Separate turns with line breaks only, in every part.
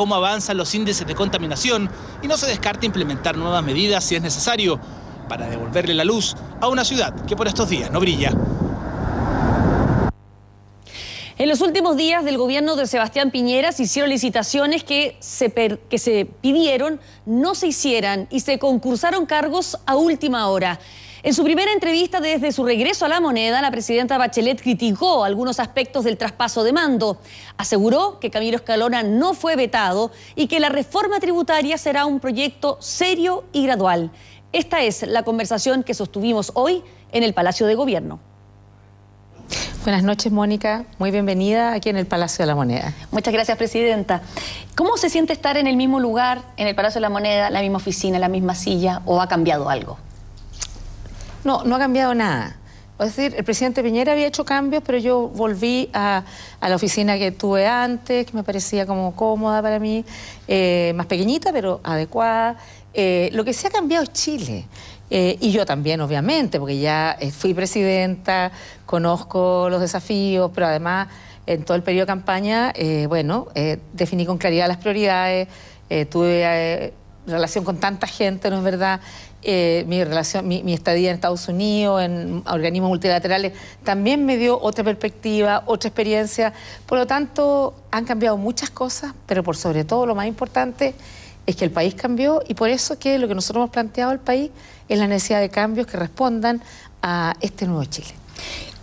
cómo avanzan los índices de contaminación y no se descarta implementar nuevas medidas si es necesario para devolverle la luz a una ciudad que por estos días no brilla.
En los últimos días del gobierno de Sebastián Piñera se hicieron licitaciones que se, que se pidieron no se hicieran y se concursaron cargos a última hora. En su primera entrevista desde su regreso a la moneda, la presidenta Bachelet criticó algunos aspectos del traspaso de mando. Aseguró que Camilo Escalona no fue vetado y que la reforma tributaria será un proyecto serio y gradual. Esta es la conversación que sostuvimos hoy en el Palacio de Gobierno. Buenas noches, Mónica. Muy bienvenida aquí en el Palacio de la Moneda. Muchas gracias, Presidenta. ¿Cómo se siente estar en el mismo lugar, en el Palacio de la Moneda, la misma oficina, la misma silla, o ha cambiado algo? No, no ha cambiado nada. Es
decir, el presidente Piñera había hecho cambios, pero yo volví a, la oficina que tuve antes, que me parecía como cómoda para mí, eh, más pequeñita, pero adecuada. Eh, lo que sí ha cambiado es Chile. Eh, y yo también, obviamente, porque ya fui presidenta, conozco los desafíos, pero además en todo el periodo de campaña, bueno, definí con claridad las prioridades, tuve relación con tanta gente, ¿no es verdad? Eh, mi relación, mi, estadía en Estados Unidos, en organismos multilaterales, también me dio otra perspectiva, otra experiencia. Por lo tanto, han cambiado muchas cosas, pero por sobre todo lo más importante es que el país cambió y por eso que lo que nosotros hemos planteado al país es la necesidad de cambios que respondan a este nuevo Chile.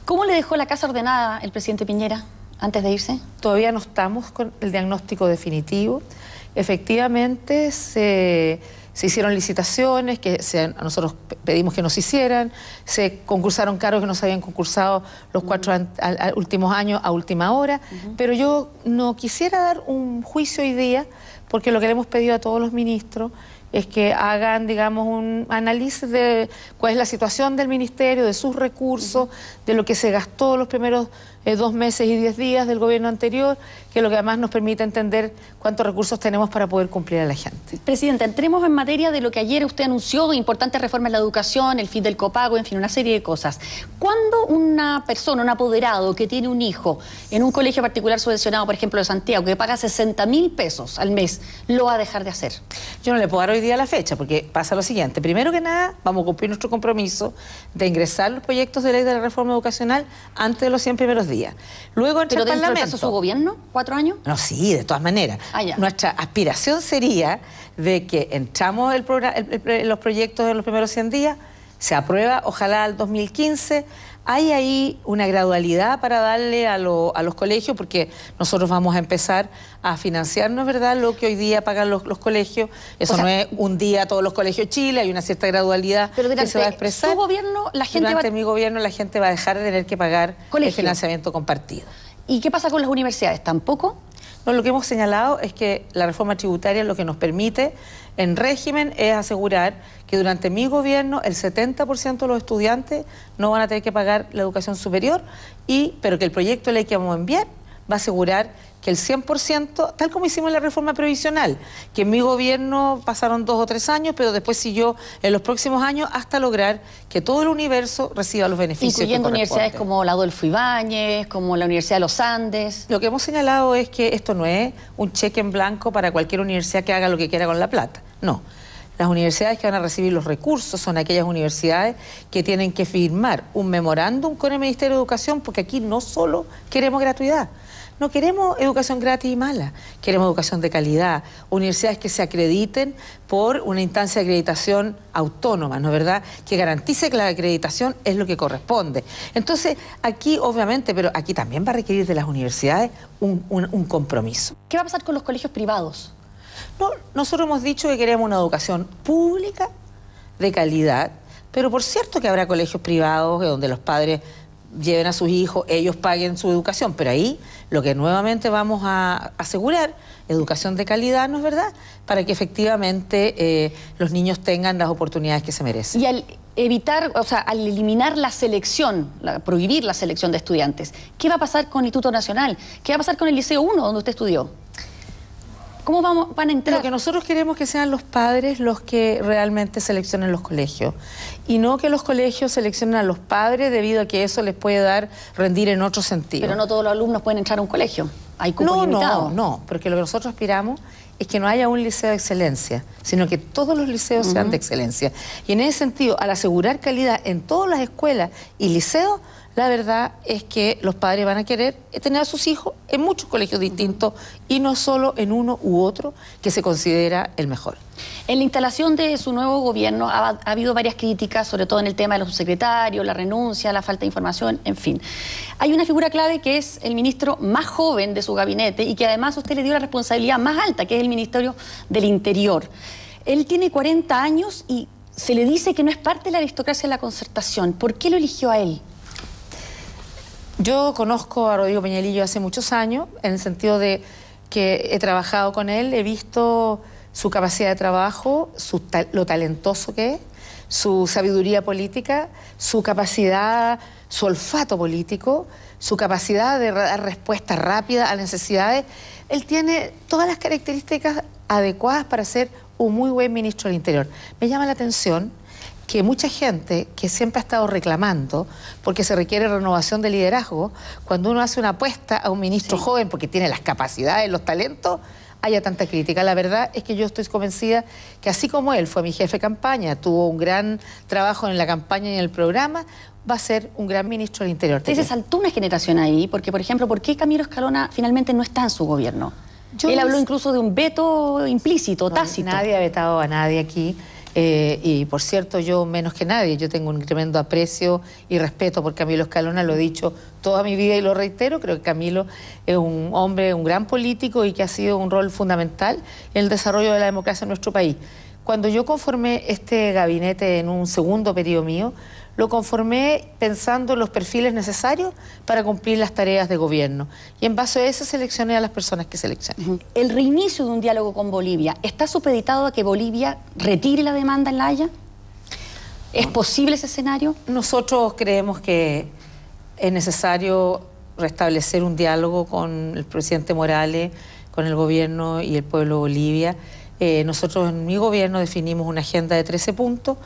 ¿Cómo le dejó la casa ordenada el presidente Piñera antes de irse? Todavía no estamos con el diagnóstico definitivo. Efectivamente, se se hicieron licitaciones que a nosotros pedimos que nos hicieran, se concursaron cargos que no se habían concursado los cuatro últimos años a última hora, pero yo no quisiera dar un juicio hoy día porque lo que le hemos pedido a todos los ministros es que hagan, digamos, un análisis de cuál es la situación del ministerio, de sus recursos, de lo que se gastó los primeros eh, dos meses y diez días del gobierno anterior, que es lo que además nos permite entender cuántos recursos tenemos para poder cumplir a la gente.
Presidenta, entremos en materia de lo que ayer usted anunció, importantes reformas en la educación, el fin del copago, en fin, una serie de cosas. ¿Cuándo una persona, un apoderado que tiene un hijo en un colegio particular subvencionado, por ejemplo, de Santiago, que paga 60 mil pesos al mes, lo va a dejar de hacer?
Yo no le puedo dar hoy día la fecha, porque pasa lo siguiente. Primero que nada, vamos a cumplir nuestro compromiso de ingresar los proyectos de ley de la reforma educacional antes de los 100 primeros días. Luego entra en el Parlamento. su gobierno? ¿Cuatro años? No, sí, de todas maneras. Ah, Nuestra aspiración sería de que entramos en los proyectos en los primeros 100 días, se aprueba, ojalá al 2015. ¿Hay ahí una gradualidad para darle a, los colegios? Porque nosotros vamos a empezar a financiar, ¿no es verdad? Lo que hoy día pagan los, colegios. Eso no es un día todos los colegios Chile, hay una cierta gradualidad
que se va a expresar. durante
mi gobierno la gente va a dejar de tener que pagar el financiamiento compartido. ¿Y qué pasa con las universidades? ¿Tampoco? No, lo que hemos señalado es que la reforma tributaria lo que nos permite en régimen es asegurar que durante mi gobierno el 70% de los estudiantes no van a tener que pagar la educación superior, y, pero que el proyecto de ley que vamos a enviar va a asegurar que el 100%, tal como hicimos en la reforma previsional, que en mi gobierno pasaron dos o tres años, pero después siguió en los próximos años hasta lograr que todo el universo reciba los beneficios. Incluyendo universidades
como la Adolfo Ibáñez,
como la Universidad de los Andes. Lo que hemos señalado es que esto no es un cheque en blanco para cualquier universidad que haga lo que quiera con la plata. No. Las universidades que van a recibir los recursos son aquellas universidades que tienen que firmar un memorándum con el Ministerio de Educación, porque aquí no solo queremos gratuidad, no queremos educación gratis y mala, queremos educación de calidad, universidades que se acrediten por una instancia de acreditación autónoma, ¿no es verdad? Que garantice que la acreditación es lo que corresponde. Entonces, aquí obviamente, pero aquí también va a requerir de las universidades un, un compromiso. ¿Qué va a pasar con los colegios privados? No, nosotros hemos dicho que queremos una educación pública de calidad, pero por cierto que habrá colegios privados donde los padres lleven a sus hijos, ellos paguen su educación, pero ahí lo que nuevamente vamos a asegurar, educación de calidad, ¿no es verdad? Para que efectivamente eh, los niños tengan las oportunidades que se merecen. Y
al evitar, o sea, al eliminar la selección, prohibir la selección de estudiantes, ¿qué va a pasar con el Instituto Nacional? ¿Qué va a pasar con el Liceo 1, donde usted estudió? ¿Cómo van a entrar? Lo que nosotros queremos que sean los padres los que realmente seleccionen los colegios
y no que los colegios seleccionen a los padres debido a que eso les puede dar rendir en otro sentido. Pero no todos los alumnos pueden entrar a un colegio. Hay no, No, no, porque lo que nosotros aspiramos es que no haya un liceo de excelencia, sino que todos los liceos sean de excelencia. Y en ese sentido, al asegurar calidad en todas las escuelas y liceos, la verdad es que los padres van a querer tener a sus hijos en muchos colegios distintos y no solo en uno u otro que se considera el mejor.
En la instalación de su nuevo gobierno ha, habido varias críticas, sobre todo en el tema de los subsecretarios, la renuncia, la falta de información, en fin. Hay una figura clave que es el ministro más joven de su gabinete y que además usted le dio la responsabilidad más alta, que es el Ministerio del Interior. Él tiene 40 años y se le dice que no es parte de la aristocracia de la concertación. ¿Por qué lo eligió a él? Yo
conozco a Rodrigo Peñalillo hace muchos años, en el sentido de que he trabajado con él, he visto su capacidad de trabajo, su, lo talentoso que es, su sabiduría política, su capacidad, su olfato político, su capacidad de dar respuesta rápida a necesidades. Él tiene todas las características adecuadas para ser un muy buen ministro del Interior. Me llama la atención que mucha gente que siempre ha estado reclamando, porque se requiere renovación de liderazgo, cuando uno hace una apuesta a un ministro joven porque tiene las capacidades, los talentos, haya tanta crítica. La verdad es que yo estoy convencida que así como él fue mi jefe de campaña, tuvo un gran
trabajo en la campaña y en el programa, va a ser un gran ministro del Interior. Te saltó una generación ahí, porque por ejemplo, ¿por qué Camilo Escalona finalmente no está en su gobierno? Él habló incluso de un veto implícito, tácito. nadie ha vetado a nadie aquí. Eh, y por cierto, yo menos
que nadie, yo tengo un tremendo aprecio y respeto por Camilo Escalona, lo he dicho toda mi vida y lo reitero, creo que Camilo es un hombre, un gran político y que ha sido un rol fundamental en el desarrollo de la democracia en nuestro país. Cuando yo conformé este gabinete en un segundo periodo mío, lo conformé pensando en los perfiles necesarios para cumplir las
tareas de gobierno. Y en base a eso seleccioné a las personas que seleccioné. El reinicio de un diálogo con Bolivia, ¿está supeditado a que Bolivia retire la demanda en La Haya?
¿Es posible ese escenario? Nosotros creemos que es necesario restablecer un diálogo con el presidente Morales, con el gobierno y el pueblo de Bolivia. Eh, nosotros en mi gobierno definimos una agenda de 13 puntos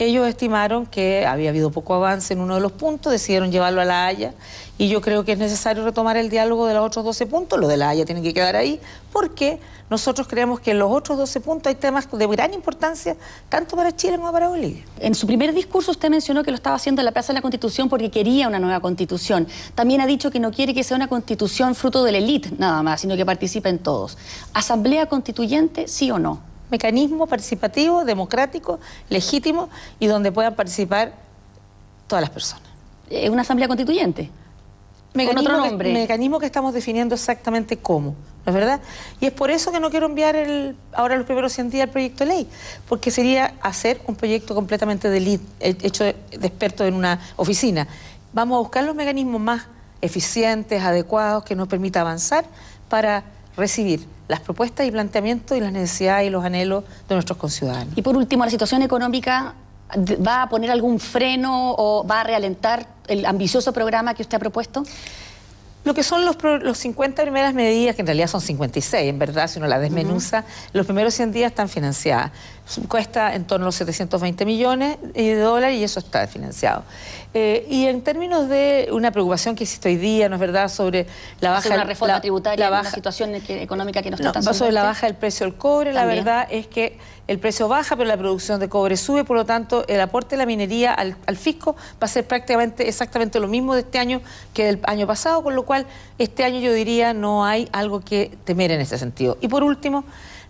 ellos estimaron que había habido poco avance en uno de los puntos, decidieron llevarlo a La Haya y yo creo que es necesario retomar el diálogo de los otros 12 puntos, Lo de La Haya tienen que quedar ahí, porque nosotros creemos
que en los otros 12 puntos hay temas de gran importancia, tanto para Chile como para Bolivia. En su primer discurso usted mencionó que lo estaba haciendo en la Plaza de la Constitución porque quería una nueva constitución. También ha dicho que no quiere que sea una constitución fruto de la élite nada más, sino que participen todos. ¿Asamblea constituyente, sí o no? mecanismo participativo, democrático, legítimo y donde
puedan participar todas las personas. ¿Es eh, una asamblea constituyente?
Mecanismo
Que, estamos definiendo exactamente cómo, ¿no es verdad? Y es por eso que no quiero enviar el, ahora los primeros 100 días al proyecto de ley, porque sería hacer un proyecto completamente de eh, hecho de experto en una oficina. Vamos a buscar los mecanismos más eficientes, adecuados, que nos permita avanzar para recibir las propuestas y planteamientos
y las necesidades y los anhelos de nuestros conciudadanos. Y por último, la situación económica va a poner algún freno o va a realentar el ambicioso programa que usted ha propuesto?
Lo que son los, los 50 primeras medidas, que en realidad son 56, en verdad, si uno las desmenuza, los primeros 100 días están financiadas. Cuesta en torno a los 720 millones de dólares y eso está financiado. Eh, y en términos de una preocupación que existe hoy día, ¿no es verdad?, sobre la baja... reforma la, tributaria, la
situación económica que nos está pasando la baja
del precio del cobre, la verdad es que el precio baja, pero la producción de cobre sube, por lo tanto, el aporte de la minería al, al fisco va a ser prácticamente exactamente lo mismo de este año que del año pasado, con lo cual este año yo diría no hay algo que temer en este sentido. Y por último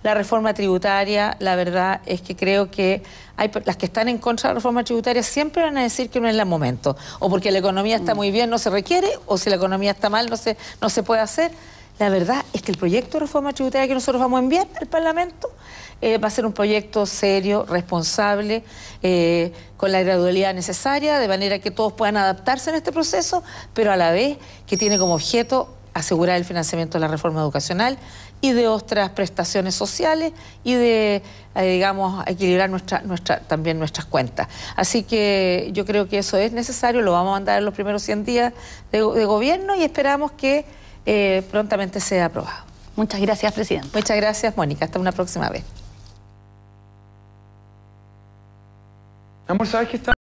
la reforma tributaria, la verdad es que creo que hay, las que están en contra de la reforma tributaria siempre van a decir que no es el momento, o porque la economía está mm. muy bien no se requiere, o si la economía está mal no se, no se puede hacer. La verdad es que el proyecto de reforma tributaria que nosotros vamos a enviar al Parlamento eh, va a ser un proyecto serio, responsable, eh, con la gradualidad necesaria, de manera que todos puedan adaptarse en este proceso, pero a la vez que tiene como objeto asegurar el financiamiento de la reforma educacional y de otras prestaciones sociales y de, eh, digamos, equilibrar nuestra, nuestra, también nuestras cuentas. Así que yo creo que eso es necesario, lo vamos a mandar en los primeros 100 días de, gobierno y esperamos que eh, prontamente sea aprobado. Muchas gracias, presidente. Muchas gracias, Mónica. Hasta una próxima vez. a